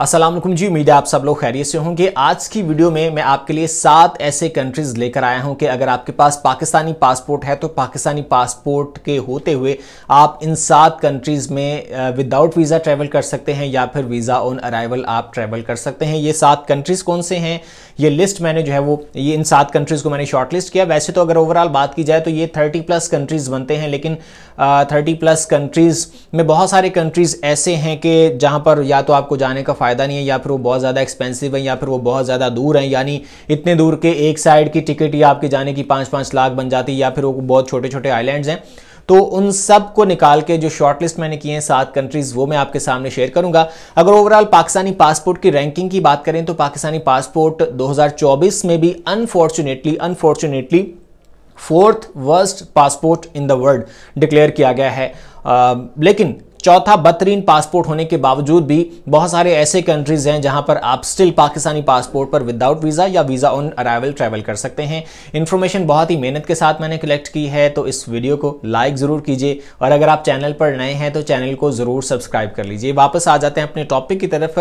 असलम जी उम्मीद है आप सब लोग खैरियत से होंगे आज की वीडियो में मैं आपके लिए सात ऐसे कंट्रीज़ लेकर आया हूं कि अगर आपके पास पाकिस्तानी पासपोर्ट है तो पाकिस्तानी पासपोर्ट के होते हुए आप इन सात कंट्रीज़ में विदाउट वीज़ा ट्रैवल कर सकते हैं या फिर वीज़ा ऑन अराइवल आप ट्रैवल कर सकते हैं ये सात कंट्रीज़ कौन से हैं ये लिस्ट मैंने जो है वो ये इन सात कंट्रीज़ को मैंने शॉर्ट लिस्ट किया वैसे तो अगर ओवरऑल बात की जाए तो ये थर्टी प्लस कंट्रीज़ बनते हैं लेकिन थर्टी प्लस कंट्रीज़ में बहुत सारे कंट्रीज़ ऐसे हैं कि जहाँ पर या तो आपको जाने का फ़ायदा नहीं है या फिर वो बहुत ज़्यादा एक्सपेंसिव है या फिर वो बहुत ज़्यादा दूर है यानी इतने दूर के एक साइड की टिकट ही आपके जाने की पाँच पाँच लाख बन जाती है या फिर वो बहुत छोटे छोटे आइलैंड्स हैं तो उन सब को निकाल के जो शॉर्टलिस्ट मैंने किए हैं सात कंट्रीज वो मैं आपके सामने शेयर करूंगा अगर ओवरऑल पाकिस्तानी पासपोर्ट की रैंकिंग की बात करें तो पाकिस्तानी पासपोर्ट 2024 में भी unfortunately unfortunately fourth worst passport in the world declare किया गया है आ, लेकिन चौथा बदतरीन पासपोर्ट होने के बावजूद भी बहुत सारे ऐसे कंट्रीज हैं जहां पर आप स्टिल पाकिस्तानी पासपोर्ट पर विदाउट वीज़ा या वीज़ा ऑन अराइवल ट्रैवल कर सकते हैं इन्फॉर्मेशन बहुत ही मेहनत के साथ मैंने कलेक्ट की है तो इस वीडियो को लाइक ज़रूर कीजिए और अगर आप चैनल पर नए हैं तो चैनल को ज़रूर सब्सक्राइब कर लीजिए वापस आ जाते हैं अपने टॉपिक की तरफ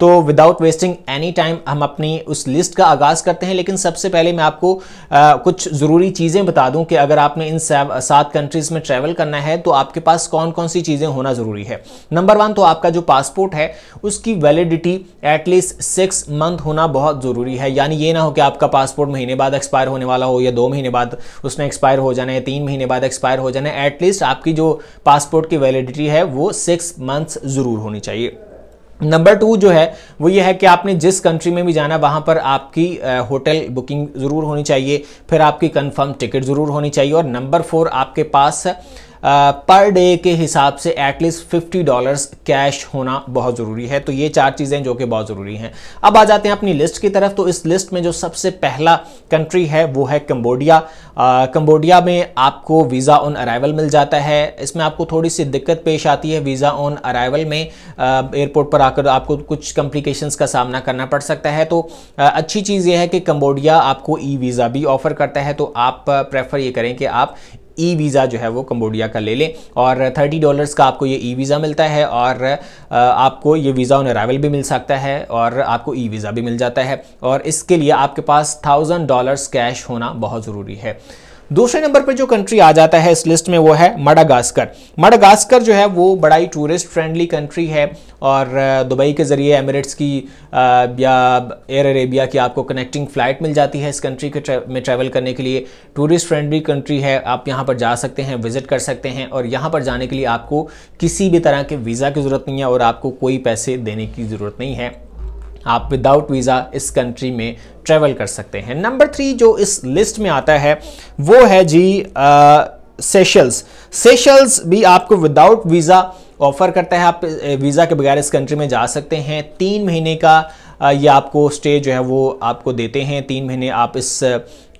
तो विदाउट वेस्टिंग एनी टाइम हम अपनी उस लिस्ट का आगाज़ करते हैं लेकिन सबसे पहले मैं आपको आ, कुछ ज़रूरी चीज़ें बता दूं कि अगर आपने इन सात कंट्रीज़ में ट्रैवल करना है तो आपके पास कौन कौन सी चीज़ें होना होना जरूरी है नंबर वन तो आपका जो पासपोर्ट है उसकी वैलिडिटी एटलीस्ट सिक्स मंथ होना बहुत जरूरी है यानी ये ना हो कि आपका पासपोर्ट महीने बाद एक्सपायर होने वाला हो या दो महीने बाद उसने एक्सपायर हो जाना है तीन महीने बाद एक्सपायर हो जाना है एटलीस्ट आपकी जो पासपोर्ट की वैलिडिटी है वो सिक्स मंथ्स जरूर होनी चाहिए नंबर टू जो है वो ये है कि आपने जिस कंट्री में भी जाना वहाँ पर आपकी होटल बुकिंग ज़रूर होनी चाहिए फिर आपकी कंफर्म टिकट ज़रूर होनी चाहिए और नंबर फोर आपके पास पर डे के हिसाब से एटलीस्ट फिफ्टी डॉलर्स कैश होना बहुत ज़रूरी है तो ये चार चीज़ें जो कि बहुत ज़रूरी हैं अब आ जाते हैं अपनी लिस्ट की तरफ तो इस लिस्ट में जो सबसे पहला कंट्री है वो है कम्बोडिया कम्बोडिया में आपको वीज़ा ऑन अराइवल मिल जाता है इसमें आपको थोड़ी सी दिक्कत पेश आती है वीज़ा ऑन अराइवल में एयरपोर्ट पर आकर आपको कुछ कंप्लीकेशन का सामना करना पड़ सकता है तो आ, अच्छी चीज़ यह है कि कम्बोडिया आपको ई वीज़ा भी ऑफ़र करता है तो आप प्रेफर ये करें कि आप ई वीज़ा जो है वो कम्बोडिया का ले लें और थर्टी डॉलर्स का आपको ये ई वीज़ा मिलता है और आपको ये वीज़ा ऑन अरावल भी मिल सकता है और आपको ई वीज़ा भी मिल जाता है और इसके लिए आपके पास थाउजेंड डॉलर्स कैश होना बहुत ज़रूरी है दूसरे नंबर पर जो कंट्री आ जाता है इस लिस्ट में वो है मडागास्कर मडागास्कर जो है वो बड़ा ही टूरिस्ट फ्रेंडली कंट्री है और दुबई के ज़रिए एमिरेट्स की या एयर अरेबिया की आपको कनेक्टिंग फ़्लाइट मिल जाती है इस कंट्री के ट्रे, में ट्रैवल करने के लिए टूरिस्ट फ्रेंडली कंट्री है आप यहाँ पर जा सकते हैं विज़िट कर सकते हैं और यहाँ पर जाने के लिए आपको किसी भी तरह के वीज़ा की ज़रूरत नहीं है और आपको कोई पैसे देने की ज़रूरत नहीं है आप विदाउट वीज़ा इस कंट्री में ट्रेवल कर सकते हैं नंबर थ्री जो इस लिस्ट में आता है वो है जी सेशल्स सेशल्स भी आपको विदाउट वीज़ा ऑफर करता है आप वीज़ा के बगैर इस कंट्री में जा सकते हैं तीन महीने का ये आपको स्टे जो है वो आपको देते हैं तीन महीने आप इस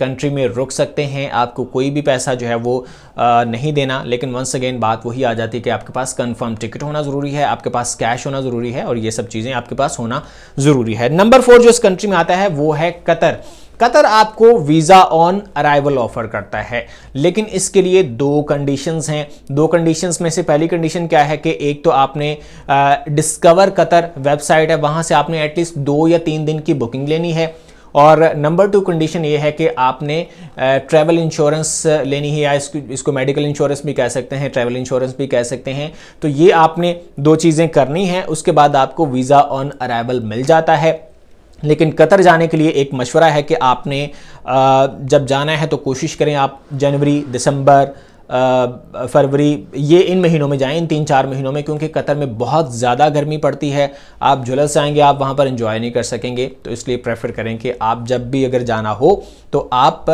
कंट्री में रुक सकते हैं आपको कोई भी पैसा जो है वो नहीं देना लेकिन वंस अगेन बात वही आ जाती है कि आपके पास कंफर्म टिकट होना ज़रूरी है आपके पास कैश होना ज़रूरी है और ये सब चीज़ें आपके पास होना ज़रूरी है नंबर फोर जो इस कंट्री में आता है वो है कतर कतर आपको वीज़ा ऑन अराइवल ऑफर करता है लेकिन इसके लिए दो कंडीशंस हैं दो कंडीशंस में से पहली कंडीशन क्या है कि एक तो आपने डिस्कवर कतर वेबसाइट है वहाँ से आपने एटलीस्ट दो या तीन दिन की बुकिंग लेनी है और नंबर टू कंडीशन ये है कि आपने ट्रैवल इंश्योरेंस लेनी है या इसको इसको मेडिकल इंश्योरेंस भी कह सकते हैं ट्रैवल इंश्योरेंस भी कह सकते हैं तो ये आपने दो चीज़ें करनी है उसके बाद आपको वीज़ा ऑन अराइवल मिल जाता है लेकिन कतर जाने के लिए एक मशवरा है कि आपने जब जाना है तो कोशिश करें आप जनवरी दिसंबर फरवरी ये इन महीनों में जाएं इन तीन चार महीनों में क्योंकि कतर में बहुत ज़्यादा गर्मी पड़ती है आप झुलस जाएंगे आप वहाँ पर इंजॉय नहीं कर सकेंगे तो इसलिए प्रेफर करें कि आप जब भी अगर जाना हो तो आप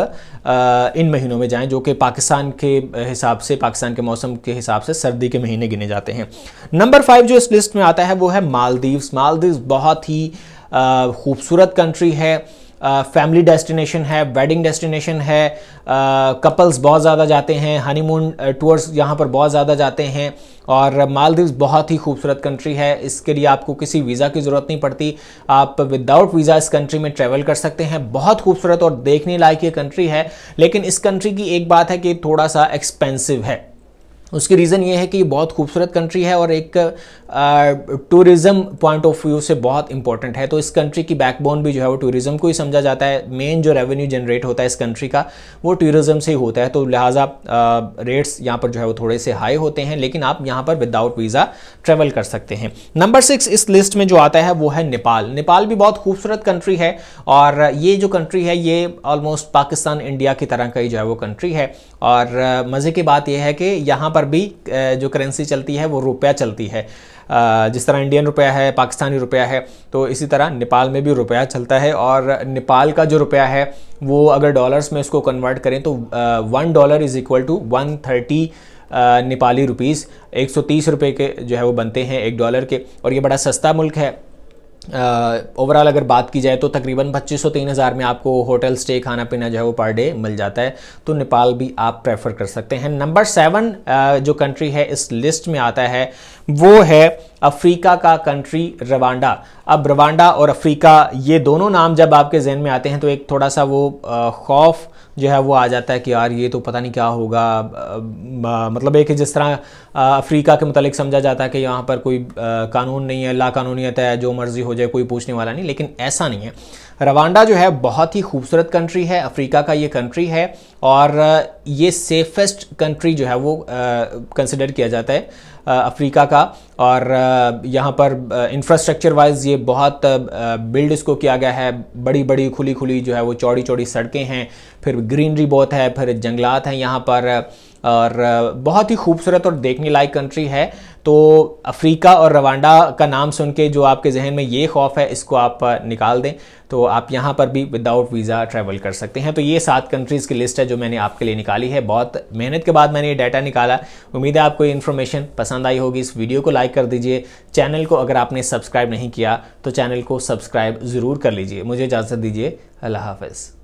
इन महीनों में जाएं जो कि पाकिस्तान के हिसाब से पाकिस्तान के मौसम के हिसाब से सर्दी के महीने गिने जाते हैं नंबर फाइव जो इस लिस्ट में आता है वो है मालदीव्स मालदीव्स बहुत ही खूबसूरत कंट्री है फैमिली uh, डेस्टिनेशन है वेडिंग डेस्टिनेशन है कपल्स uh, बहुत ज़्यादा जाते हैं हनीमून टूर्स uh, यहाँ पर बहुत ज़्यादा जाते हैं और मालदीव्स बहुत ही खूबसूरत कंट्री है इसके लिए आपको किसी वीज़ा की ज़रूरत नहीं पड़ती आप विदाउट वीज़ा इस कंट्री में ट्रैवल कर सकते हैं बहुत खूबसूरत और देखने लायक ये कंट्री है लेकिन इस कंट्री की एक बात है कि थोड़ा सा एक्सपेंसिव है उसकी रीज़न ये है कि ये बहुत खूबसूरत कंट्री है और एक टूरिज़्म पॉइंट ऑफ व्यू से बहुत इंपॉर्टेंट है तो इस कंट्री की बैकबोन भी जो है वो टूरिज़्म को ही समझा जाता है मेन जो रेवेन्यू जनरेट होता है इस कंट्री का वो टूरिज़्म से ही होता है तो लिहाजा रेट्स यहाँ पर जो है वो थोड़े से हाई होते हैं लेकिन आप यहाँ पर विदाउट वीज़ा ट्रेवल कर सकते हैं नंबर सिक्स इस लिस्ट में जो आता है वो है नेपाल नेपाल भी बहुत खूबसूरत कंट्री है और ये जो कंट्री है ये ऑलमोस्ट पाकिस्तान इंडिया की तरह का ही जो है वो कंट्री है और मज़े की बात यह है कि यहाँ पर पर भी जो करेंसी चलती है वो रुपया चलती है जिस तरह इंडियन रुपया है पाकिस्तानी रुपया है तो इसी तरह नेपाल में भी रुपया चलता है और नेपाल का जो रुपया है वो अगर डॉलर्स में उसको कन्वर्ट करें तो one dollar is equal to one thirty Nepali rupees एक सौ तीस रुपये के जो है वो बनते हैं एक डॉलर के और ये बड़ा सस्ता मुल्क है ओवरऑल uh, अगर बात की जाए तो तकरीबन पच्चीस सौ तीन हज़ार में आपको होटल स्टे खाना पीना जो है वो पर डे मिल जाता है तो नेपाल भी आप प्रेफर कर सकते हैं नंबर सेवन uh, जो कंट्री है इस लिस्ट में आता है वो है अफ्रीका का कंट्री रवांडा अब रवांडा और अफ्रीका ये दोनों नाम जब आपके जहन में आते हैं तो एक थोड़ा सा वो खौफ जो है वो आ जाता है कि यार ये तो पता नहीं क्या होगा मतलब एक जिस तरह अफ्रीका के मतलब समझा जाता है कि यहाँ पर कोई कानून नहीं है ला कानूनीत है जो मर्ज़ी हो जाए कोई पूछने वाला नहीं लेकिन ऐसा नहीं है रवांडा जो है बहुत ही खूबसूरत कंट्री है अफ्रीका का ये कंट्री है और ये सेफेस्ट कंट्री जो है वो कंसिडर किया जाता है अफ्रीका का और यहाँ पर इंफ्रास्ट्रक्चर वाइज ये बहुत बिल्ड इसको किया गया है बड़ी बड़ी खुली खुली जो है वो चौड़ी चौड़ी सड़कें हैं फिर ग्रीनरी बहुत है फिर जंगलात हैं यहाँ पर और बहुत ही खूबसूरत और देखने लायक कंट्री है तो अफ्रीका और रवांडा का नाम सुन के जो आपके जहन में ये खौफ है इसको आप निकाल दें तो आप यहाँ पर भी विदाउट वीज़ा ट्रैवल कर सकते हैं तो ये सात कंट्रीज़ की लिस्ट है जो मैंने आपके लिए निकाली है बहुत मेहनत के बाद मैंने ये डाटा निकाला उम्मीद है आपको ये इन्फॉर्मेशन पसंद आई होगी इस वीडियो को लाइक कर दीजिए चैनल को अगर आपने सब्सक्राइब नहीं किया तो चैनल को सब्सक्राइब ज़रूर कर लीजिए मुझे इजाज़त दीजिए अल्लाह हाफ़